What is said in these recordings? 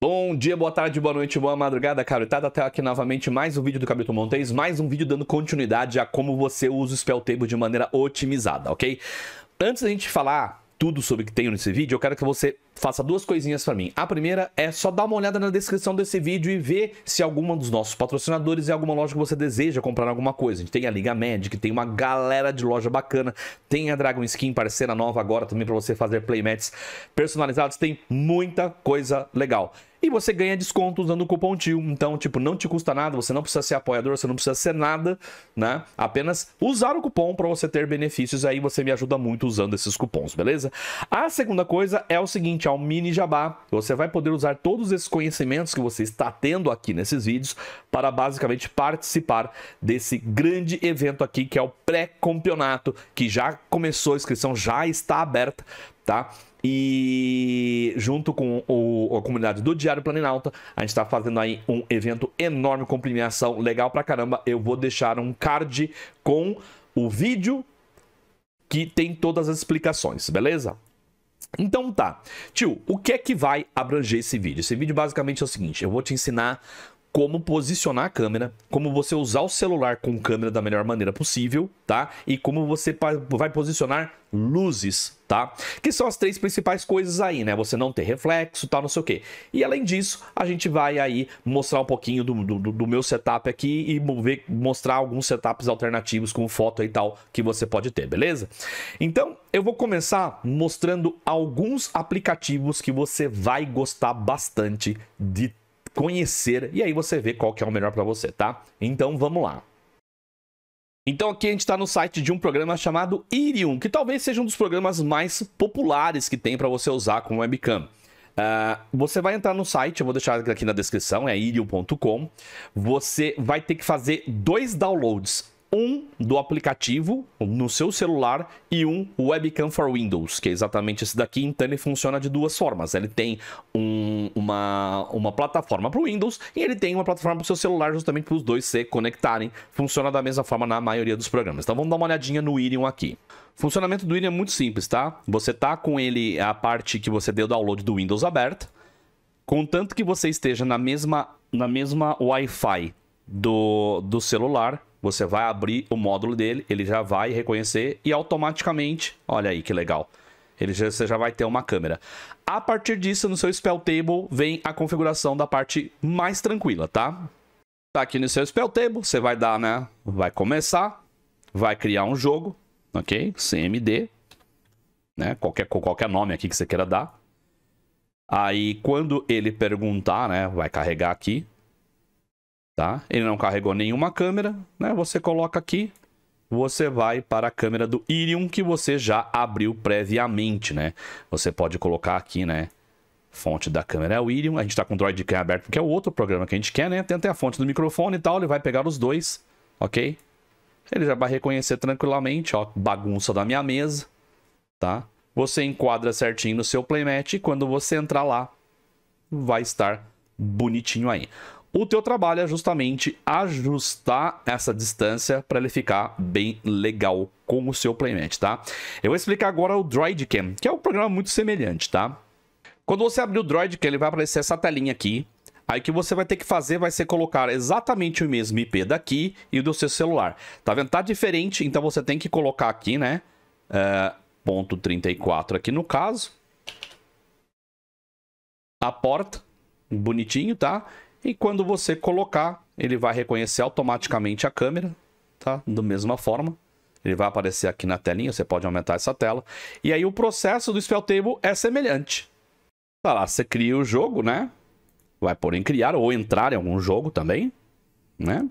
Bom dia, boa tarde, boa noite, boa madrugada, carotada. Até aqui novamente mais um vídeo do Cabrito Montes, mais um vídeo dando continuidade a como você usa o Spell Table de maneira otimizada, ok? Antes da gente falar tudo sobre o que tem nesse vídeo, eu quero que você faça duas coisinhas para mim. A primeira é só dar uma olhada na descrição desse vídeo e ver se alguma dos nossos patrocinadores é alguma loja que você deseja comprar alguma coisa. A gente tem a Liga Magic, tem uma galera de loja bacana, tem a Dragon Skin, parceira nova agora também para você fazer playmats personalizados, tem muita coisa legal. E você ganha desconto usando o cupom TIO. Então, tipo, não te custa nada, você não precisa ser apoiador, você não precisa ser nada, né? Apenas usar o cupom para você ter benefícios aí, você me ajuda muito usando esses cupons, beleza? A segunda coisa é o seguinte, é o mini jabá. Você vai poder usar todos esses conhecimentos que você está tendo aqui nesses vídeos para basicamente participar desse grande evento aqui que é o pré-campeonato, que já começou, a inscrição já está aberta, tá? E junto com o, a comunidade do Diário Planinalta, a gente está fazendo aí um evento enorme com premiação, legal pra caramba. Eu vou deixar um card com o vídeo que tem todas as explicações, beleza? Então tá, tio, o que é que vai abranger esse vídeo? Esse vídeo basicamente é o seguinte, eu vou te ensinar como posicionar a câmera, como você usar o celular com câmera da melhor maneira possível, tá? E como você vai posicionar luzes, tá? Que são as três principais coisas aí, né? Você não ter reflexo, tal, não sei o quê. E além disso, a gente vai aí mostrar um pouquinho do, do, do meu setup aqui e ver, mostrar alguns setups alternativos com foto e tal que você pode ter, beleza? Então, eu vou começar mostrando alguns aplicativos que você vai gostar bastante de conhecer e aí você vê qual que é o melhor para você, tá? Então vamos lá. Então aqui a gente está no site de um programa chamado Irium, que talvez seja um dos programas mais populares que tem para você usar com webcam. Uh, você vai entrar no site, eu vou deixar aqui na descrição, é irium.com. Você vai ter que fazer dois downloads um do aplicativo no seu celular e um webcam for Windows, que é exatamente esse daqui. Então ele funciona de duas formas. Ele tem um, uma, uma plataforma para o Windows e ele tem uma plataforma para o seu celular, justamente para os dois se conectarem. Funciona da mesma forma na maioria dos programas. Então vamos dar uma olhadinha no Irium aqui. Funcionamento do Irium é muito simples, tá? Você tá com ele a parte que você deu download do Windows aberta, contanto que você esteja na mesma na mesma Wi-Fi do, do celular você vai abrir o módulo dele, ele já vai reconhecer e automaticamente, olha aí que legal, ele já, você já vai ter uma câmera. A partir disso, no seu Spell Table, vem a configuração da parte mais tranquila, tá? Tá aqui no seu Spell Table, você vai dar, né? Vai começar, vai criar um jogo, ok? CMD, né? Qualquer, qualquer nome aqui que você queira dar. Aí, quando ele perguntar, né? Vai carregar aqui tá? Ele não carregou nenhuma câmera, né? Você coloca aqui, você vai para a câmera do Irium que você já abriu previamente, né? Você pode colocar aqui, né? Fonte da câmera é o Irium. A gente está com o Droidcam aberto porque é o outro programa que a gente quer, né? Tem até a fonte do microfone e tal. Ele vai pegar os dois, ok? Ele já vai reconhecer tranquilamente, ó, bagunça da minha mesa, tá? Você enquadra certinho no seu playmat e quando você entrar lá, vai estar bonitinho aí. O teu trabalho é justamente ajustar essa distância para ele ficar bem legal com o seu playmat, tá? Eu vou explicar agora o Droidcam, que é um programa muito semelhante, tá? Quando você abrir o Droidcam, ele vai aparecer essa telinha aqui. Aí o que você vai ter que fazer vai ser colocar exatamente o mesmo IP daqui e do seu celular. Tá vendo? Tá diferente, então você tem que colocar aqui, né? Uh, ponto 34 aqui no caso. A porta, bonitinho, tá? E quando você colocar, ele vai reconhecer automaticamente a câmera, tá? Da mesma forma. Ele vai aparecer aqui na telinha, você pode aumentar essa tela. E aí o processo do Spell Table é semelhante. Tá lá, você cria o jogo, né? Vai porém em criar ou entrar em algum jogo também, né?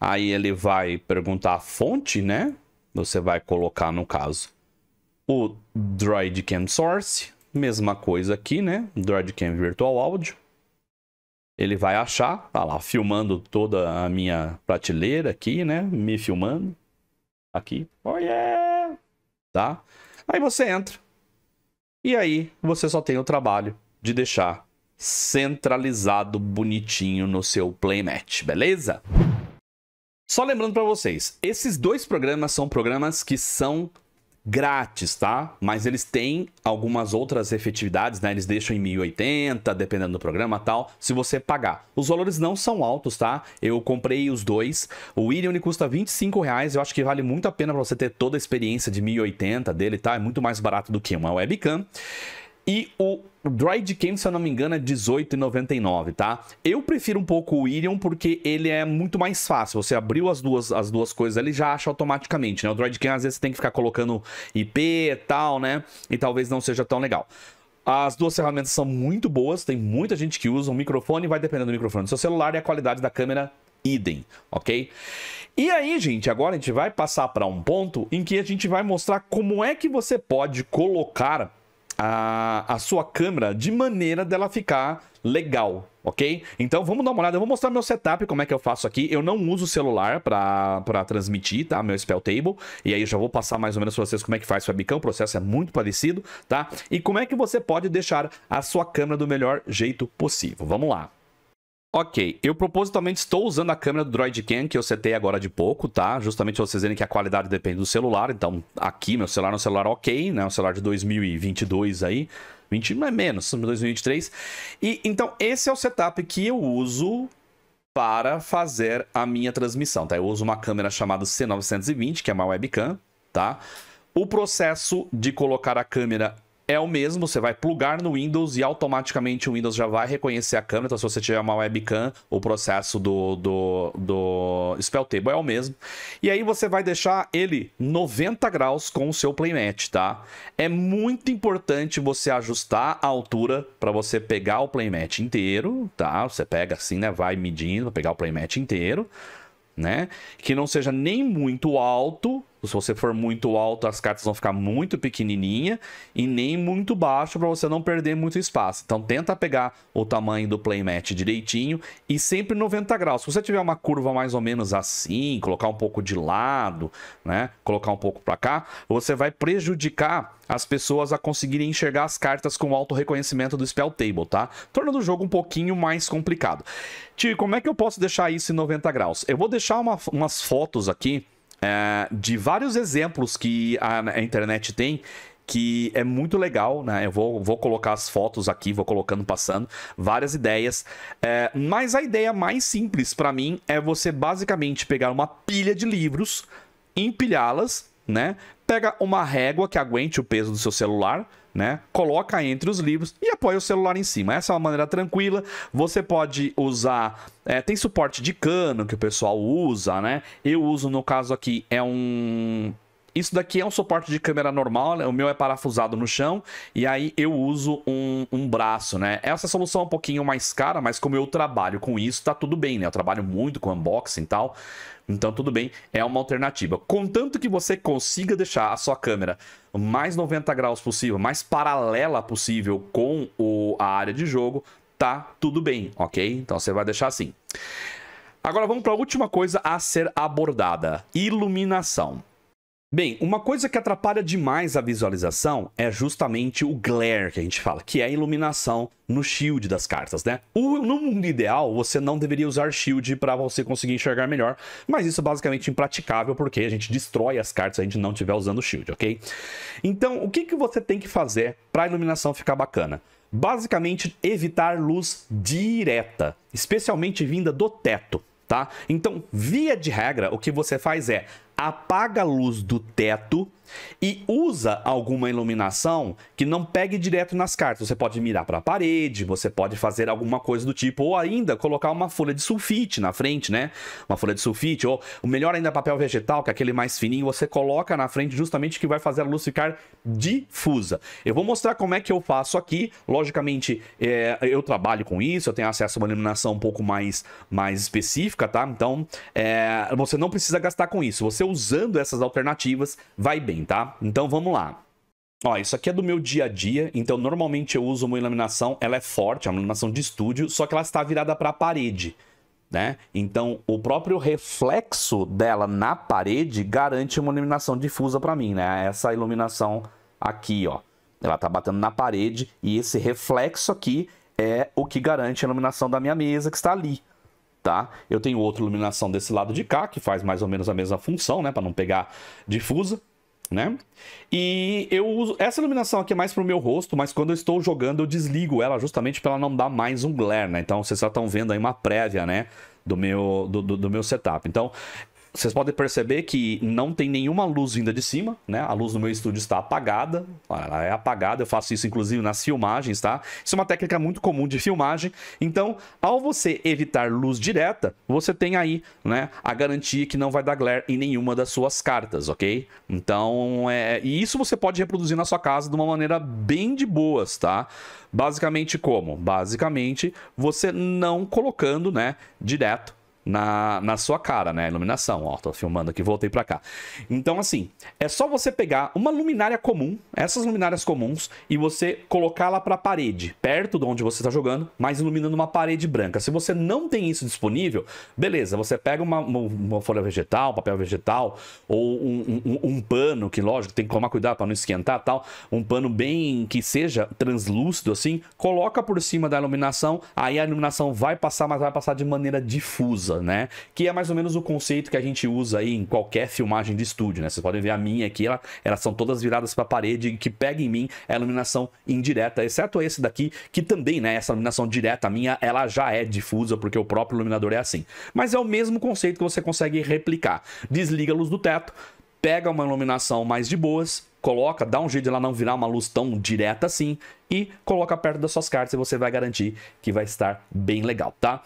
Aí ele vai perguntar a fonte, né? Você vai colocar, no caso, o Droid Can Source, Mesma coisa aqui, né? Droidcam Virtual Audio. Ele vai achar, tá lá, filmando toda a minha prateleira aqui, né? Me filmando. Aqui. Oh yeah! Tá? Aí você entra. E aí você só tem o trabalho de deixar centralizado bonitinho no seu playmat, beleza? Só lembrando para vocês, esses dois programas são programas que são grátis, tá? Mas eles têm algumas outras efetividades, né? Eles deixam em 1080, dependendo do programa tal, se você pagar. Os valores não são altos, tá? Eu comprei os dois. O William custa 25 reais. Eu acho que vale muito a pena para você ter toda a experiência de 1080 dele, tá? É muito mais barato do que uma webcam. E o Droid se eu não me engano, é R$18,99, tá? Eu prefiro um pouco o Irion porque ele é muito mais fácil. Você abriu as duas, as duas coisas, ele já acha automaticamente, né? O Droid às vezes, você tem que ficar colocando IP e tal, né? E talvez não seja tão legal. As duas ferramentas são muito boas, tem muita gente que usa. O microfone vai dependendo do microfone do seu celular e a qualidade da câmera, idem, ok? E aí, gente, agora a gente vai passar para um ponto em que a gente vai mostrar como é que você pode colocar a, a sua câmera de maneira dela ficar legal, ok? Então vamos dar uma olhada, eu vou mostrar meu setup, como é que eu faço aqui. Eu não uso celular para transmitir, tá? Meu spell table. E aí já vou passar mais ou menos para vocês como é que faz o webcam, o processo é muito parecido, tá? E como é que você pode deixar a sua câmera do melhor jeito possível. Vamos lá. Ok, eu propositalmente estou usando a câmera do Droid Cam que eu setei agora de pouco, tá? Justamente vocês verem que a qualidade depende do celular, então aqui meu celular é um celular ok, né? Um celular de 2022 aí, 20 não é menos, 2023. E então esse é o setup que eu uso para fazer a minha transmissão, tá? Eu uso uma câmera chamada C920, que é uma webcam, tá? O processo de colocar a câmera é o mesmo, você vai plugar no Windows e automaticamente o Windows já vai reconhecer a câmera. Então, se você tiver uma webcam, o processo do, do, do Spelltable é o mesmo. E aí você vai deixar ele 90 graus com o seu playmat, tá? É muito importante você ajustar a altura para você pegar o playmat inteiro, tá? Você pega assim, né? Vai medindo, pegar o playmat inteiro. Né? Que não seja nem muito alto então, se você for muito alto, as cartas vão ficar muito pequenininha e nem muito baixo para você não perder muito espaço. Então tenta pegar o tamanho do playmat direitinho e sempre 90 graus. Se você tiver uma curva mais ou menos assim, colocar um pouco de lado, né, colocar um pouco para cá, você vai prejudicar as pessoas a conseguirem enxergar as cartas com alto reconhecimento do spell table, tá? Tornando o jogo um pouquinho mais complicado. Tio, como é que eu posso deixar isso em 90 graus? Eu vou deixar uma, umas fotos aqui é, de vários exemplos que a, a internet tem que é muito legal, né? Eu vou, vou colocar as fotos aqui, vou colocando, passando, várias ideias. É, mas a ideia mais simples para mim é você basicamente pegar uma pilha de livros, empilhá-las, né? Pega uma régua que aguente o peso do seu celular, né? Coloca entre os livros e apoia o celular em cima. Essa é uma maneira tranquila. Você pode usar. É, tem suporte de cano que o pessoal usa, né? Eu uso, no caso aqui, é um isso daqui é um suporte de câmera normal, né? o meu é parafusado no chão, e aí eu uso um, um braço, né? Essa solução é um pouquinho mais cara, mas como eu trabalho com isso, tá tudo bem, né? Eu trabalho muito com unboxing e tal, então tudo bem, é uma alternativa. Contanto que você consiga deixar a sua câmera mais 90 graus possível, mais paralela possível com o, a área de jogo, tá tudo bem, ok? Então você vai deixar assim. Agora vamos para a última coisa a ser abordada: iluminação. Bem, uma coisa que atrapalha demais a visualização é justamente o glare que a gente fala, que é a iluminação no shield das cartas, né? O, no mundo ideal, você não deveria usar shield para você conseguir enxergar melhor, mas isso é basicamente impraticável porque a gente destrói as cartas se a gente não estiver usando shield, ok? Então, o que, que você tem que fazer para a iluminação ficar bacana? Basicamente, evitar luz direta, especialmente vinda do teto, tá? Então, via de regra, o que você faz é apaga a luz do teto e usa alguma iluminação que não pegue direto nas cartas. Você pode mirar para a parede, você pode fazer alguma coisa do tipo, ou ainda colocar uma folha de sulfite na frente, né? Uma folha de sulfite, ou o melhor ainda papel vegetal, que é aquele mais fininho, você coloca na frente justamente que vai fazer a luz ficar difusa. Eu vou mostrar como é que eu faço aqui. Logicamente, é, eu trabalho com isso, eu tenho acesso a uma iluminação um pouco mais, mais específica, tá? Então, é, você não precisa gastar com isso. Você usando essas alternativas, vai bem. Assim, tá? Então vamos lá. Ó, isso aqui é do meu dia a dia, então normalmente eu uso uma iluminação, ela é forte, é uma iluminação de estúdio, só que ela está virada para a parede, né? Então o próprio reflexo dela na parede garante uma iluminação difusa para mim, né? Essa iluminação aqui, ó, ela tá batendo na parede e esse reflexo aqui é o que garante a iluminação da minha mesa que está ali, tá? Eu tenho outra iluminação desse lado de cá que faz mais ou menos a mesma função, né, para não pegar difusa né? E eu uso essa iluminação aqui é mais pro meu rosto, mas quando eu estou jogando eu desligo ela justamente para ela não dar mais um glare, né? Então vocês já estão vendo aí uma prévia, né? Do meu, do, do, do meu setup. Então, vocês podem perceber que não tem nenhuma luz vinda de cima, né? A luz no meu estúdio está apagada, ela é apagada, eu faço isso inclusive nas filmagens, tá? Isso é uma técnica muito comum de filmagem. Então, ao você evitar luz direta, você tem aí, né, a garantia que não vai dar glare em nenhuma das suas cartas, ok? Então, é... e isso você pode reproduzir na sua casa de uma maneira bem de boas, tá? Basicamente como? Basicamente, você não colocando, né, direto na, na sua cara, né? Iluminação, ó, tô filmando aqui, voltei para cá. Então, assim, é só você pegar uma luminária comum, essas luminárias comuns, e você colocá-la para a parede, perto de onde você está jogando, mas iluminando uma parede branca. Se você não tem isso disponível, beleza, você pega uma, uma folha vegetal, papel vegetal, ou um, um, um pano, que lógico, tem que tomar cuidado para não esquentar tal, um pano bem que seja translúcido, assim, coloca por cima da iluminação, aí a iluminação vai passar, mas vai passar de maneira difusa usa, né? Que é mais ou menos o conceito que a gente usa aí em qualquer filmagem de estúdio, né? Vocês podem ver a minha aqui, ela, elas são todas viradas para a parede, que pega em mim a iluminação indireta, exceto esse daqui, que também, né? Essa iluminação direta minha, ela já é difusa, porque o próprio iluminador é assim. Mas é o mesmo conceito que você consegue replicar. Desliga a luz do teto, pega uma iluminação mais de boas, coloca, dá um jeito de ela não virar uma luz tão direta assim e coloca perto das suas cartas e você vai garantir que vai estar bem legal, tá?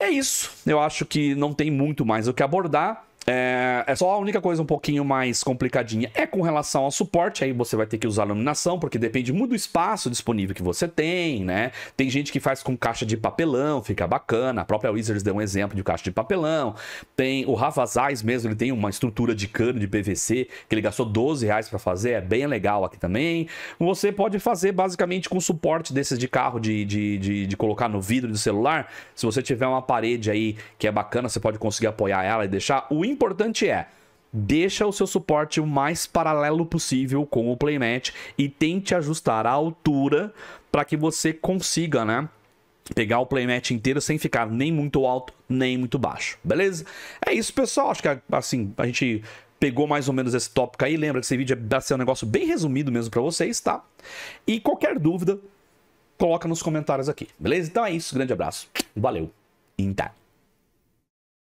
É isso. Eu acho que não tem muito mais o que abordar. É, é, só a única coisa um pouquinho mais complicadinha é com relação ao suporte, aí você vai ter que usar iluminação, porque depende muito do espaço disponível que você tem, né? Tem gente que faz com caixa de papelão, fica bacana. A própria Wizards deu um exemplo de caixa de papelão. Tem o Rafa Zais mesmo, ele tem uma estrutura de cano de PVC que ele gastou 12 reais para fazer, é bem legal aqui também. Você pode fazer basicamente com suporte desses de carro, de, de, de, de colocar no vidro do celular. Se você tiver uma parede aí que é bacana, você pode conseguir apoiar ela e deixar. O importante é deixa o seu suporte o mais paralelo possível com o playmat e tente ajustar a altura para que você consiga, né? Pegar o playmat inteiro sem ficar nem muito alto, nem muito baixo, beleza? É isso, pessoal. Acho que assim, a gente pegou mais ou menos esse tópico aí. Lembra que esse vídeo vai é, ser um negócio bem resumido mesmo para vocês, tá? E qualquer dúvida, coloca nos comentários aqui, beleza? Então é isso, grande abraço, valeu, intact.